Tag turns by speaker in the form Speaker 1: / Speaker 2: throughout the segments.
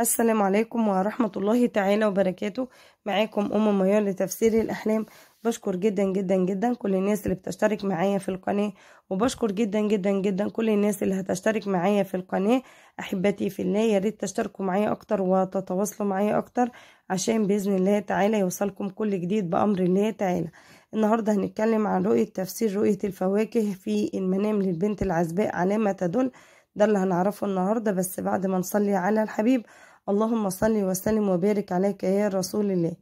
Speaker 1: السلام عليكم ورحمة الله تعالى وبركاته معاكم أم ميال لتفسير الأحلام بشكر جدا جدا جدا كل الناس اللي بتشترك معايا في القناة وبشكر جدا جدا جدا كل الناس اللي هتشترك معايا في القناة أحبتي في الله يا ريت تشتركوا معايا أكتر وتتواصلوا معايا أكتر عشان بإذن الله تعالى يوصلكم كل جديد بأمر الله تعالى النهاردة هنتكلم عن رؤية تفسير رؤية الفواكه في المنام للبنت العزباء علامة تدل ده اللي هنعرفه النهاردة بس بعد ما نصلي على الحبيب اللهم صل وسلم وبارك عليك يا رسول الله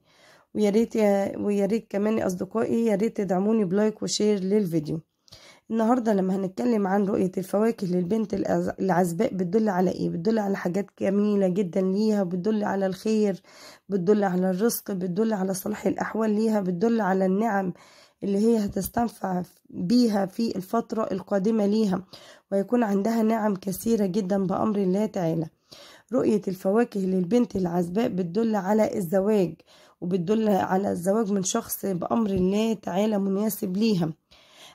Speaker 1: ويا ريت ويا ريت كمان اصدقائي يا ريت تدعموني بلايك وشير للفيديو النهارده لما هنتكلم عن رؤيه الفواكه للبنت العزباء بتدل على ايه بتدل على حاجات جميله جدا ليها بتدل على الخير بتدل على الرزق بتدل على صلاح الاحوال ليها بتدل على النعم اللي هي هتستنفع بيها في الفتره القادمه ليها ويكون عندها نعم كثيره جدا بامر الله تعالى رؤية الفواكه للبنت العزباء بتدل على الزواج وبتدل على الزواج من شخص بأمر الله تعالى مناسب ليها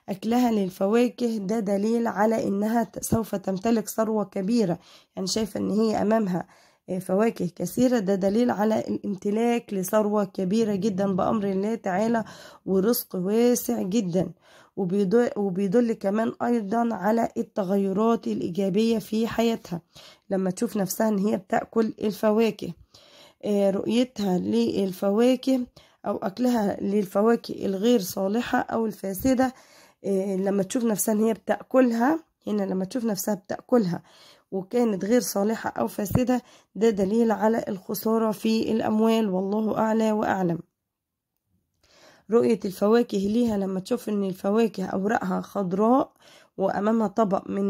Speaker 1: أكلها للفواكه ده دليل على إنها سوف تمتلك ثروة كبيرة يعني شايفة إن هي أمامها آه، فواكه كثيرة ده دليل على الامتلاك لثروة كبيرة جدا بأمر الله تعالى ورزق واسع جدا وبيدل, كمان أيضا على التغيرات الإيجابية في حياتها لما تشوف نفسها إن هي بتأكل الفواكه آه، رؤيتها للفواكه أو أكلها للفواكه الغير صالحة أو الفاسدة آه، لما تشوف نفسها إن هي بتأكلها هنا لما تشوف نفسها بتأكلها وكانت غير صالحة أو فاسدة ده دليل على الخسارة في الأموال والله أعلى وأعلم رؤية الفواكه ليها لما تشوف ان الفواكه اوراقها خضراء وامامها طبق من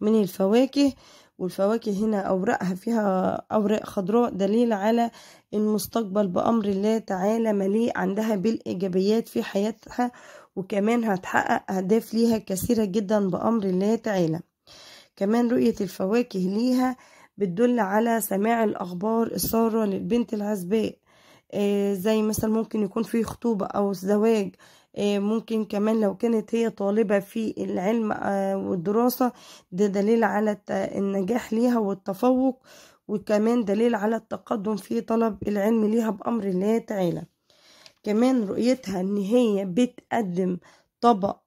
Speaker 1: من الفواكه والفواكه هنا اوراقها فيها اوراق خضراء دليل على المستقبل بامر الله تعالى مليء عندها بالايجابيات في حياتها وكمان هتحقق اهداف ليها كثيره جدا بامر الله تعالى كمان رؤيه الفواكه ليها بتدل على سماع الاخبار الساره للبنت العزباء آه، زي مثلا ممكن يكون في خطوبة أو زواج آه، ممكن كمان لو كانت هي طالبة في العلم آه، والدراسة ده دليل على النجاح ليها والتفوق وكمان دليل على التقدم في طلب العلم ليها بأمر الله تعالى كمان رؤيتها ان هي بتقدم طبق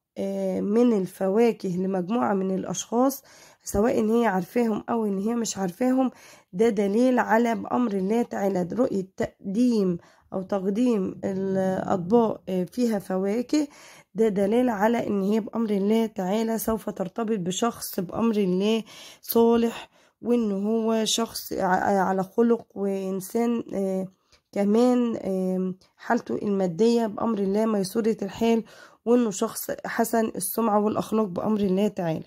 Speaker 1: من الفواكه لمجموعة من الأشخاص سواء ان هي عارفاهم او ان هي مش عارفاهم ده دليل على بامر الله تعالى رؤيه تقديم او تقديم الاطباق آه، فيها فواكه ده دليل على ان هي بامر الله تعالى سوف ترتبط بشخص بامر الله صالح وان هو شخص آه، على خلق وانسان آه، كمان حالته المادية بأمر الله ميسورة الحال وإنه شخص حسن السمعة والأخلاق بأمر الله تعالى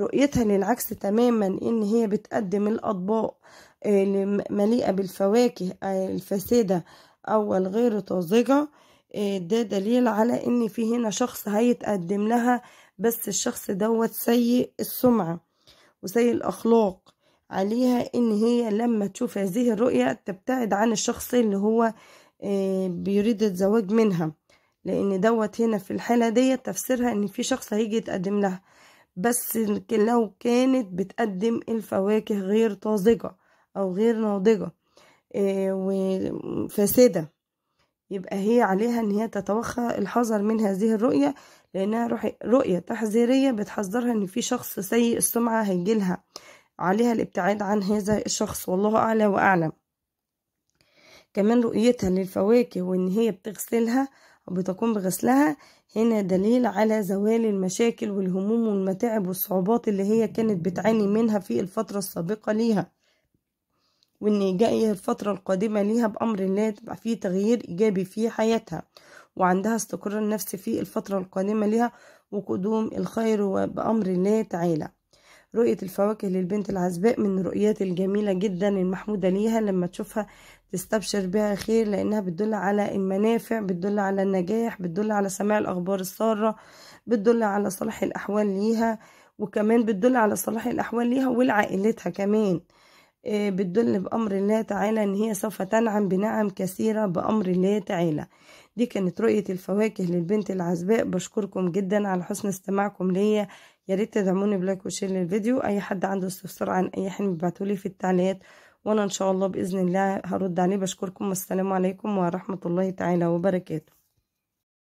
Speaker 1: رؤيتها للعكس تماما ان هي بتقدم الاطباق آه، مليئه بالفواكه آه، الفاسده او الغير طازجه آه، ده دليل على ان في هنا شخص هيتقدم لها بس الشخص دوت سيء السمعه وسيء الاخلاق عليها ان هي لما تشوف هذه الرؤيه تبتعد عن الشخص اللي هو بيريد الزواج منها لان دوت هنا في الحاله ديت تفسيرها ان في شخص هيجي يتقدم لها بس لو كانت بتقدم الفواكه غير طازجة أو غير ناضجة آه، وفاسدة يبقى هي عليها ان هي تتوخى الحذر من هذه الرؤية لانها رؤية تحذيرية بتحذرها ان في شخص سيء السمعة هيجيلها عليها الابتعاد عن هذا الشخص والله اعلى واعلم كمان رؤيتها للفواكه وان هي بتغسلها وبتقوم بغسلها هنا دليل على زوال المشاكل والهموم والمتاعب والصعوبات اللي هي كانت بتعاني منها في الفترة السابقة ليها وإن جاية الفترة القادمة ليها بأمر الله تبقى فيه تغيير إيجابي في حياتها وعندها استقرار نفسي في الفترة القادمة ليها وقدوم الخير بأمر الله تعالى رؤية الفواكه للبنت العزباء من الرؤيات الجميلة جدا المحمودة ليها لما تشوفها تستبشر بها خير لأنها بتدل على المنافع بتدل على النجاح بتدل على سماع الأخبار السارة بتدل على صلاح الأحوال ليها وكمان بتدل على صلاح الأحوال ليها ولعائلتها كمان آه، بتدل بأمر الله تعالى إن هي سوف تنعم بنعم كثيرة بأمر الله تعالى دي كانت رؤية الفواكه للبنت العزباء بشكركم جدا على حسن استماعكم ليا يا ريت تدعموني بلايك وشير للفيديو اي حد عنده استفسار عن اي حلم ابعتولي في التعليقات وانا ان شاء الله باذن الله هرد عليه بشكركم والسلام عليكم ورحمه الله تعالى وبركاته